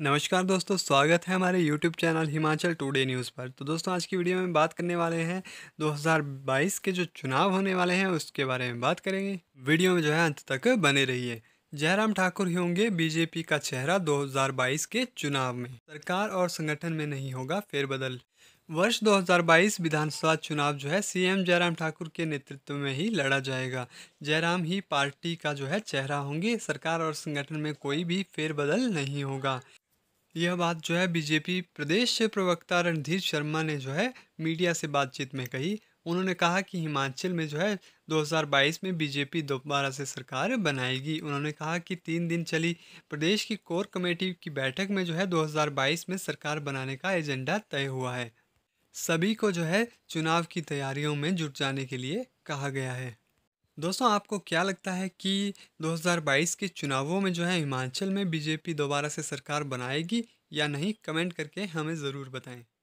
नमस्कार दोस्तों स्वागत है हमारे YouTube channel Himachal today news पर तो दोस्तों आज की वीडियो में बात करने वाले हैं 2022 के जो चुनाव होने वाले हैं उसके बारे में बात करेंगे वीडियो में जो है अंत तक बने रहिए जयराम ठाकुर ही होंगे बीजेपी का चेहरा 2022 के चुनाव में सरकार और संगठन में नहीं होगा फेरबदल वर्ष 2022 विधानसभा चुनाव जो है सीएम जयराम ठाकुर के नेतृत्व में ही लड़ा जाएगा जयराम ही पार्टी का जो है चेहरा होंगे सरकार और संगठन में कोई भी फेरबदल नहीं होगा यह बात जो है बीजेपी प्रदेश प्रवक्ता रणधीर शर्मा ने जो है मीडिया से बातचीत में कही उन्होंने कहा कि हिमाचल में जो है 2022 में बीजेपी दोबारा से सरकार बनाएगी उन्होंने कहा कि तीन दिन चली प्रदेश की कोर कमेटी की बैठक में जो है 2022 में सरकार बनाने का एजेंडा तय हुआ है सभी को जो है चुनाव की तैयारियों में जुट जाने के लिए कहा गया है दोस्तों आपको क्या लगता है कि 2022 के चुनावों में जो है हिमाचल में बीजेपी दोबारा से सरकार बनाएगी या नहीं कमेंट करके हमें ज़रूर बताएं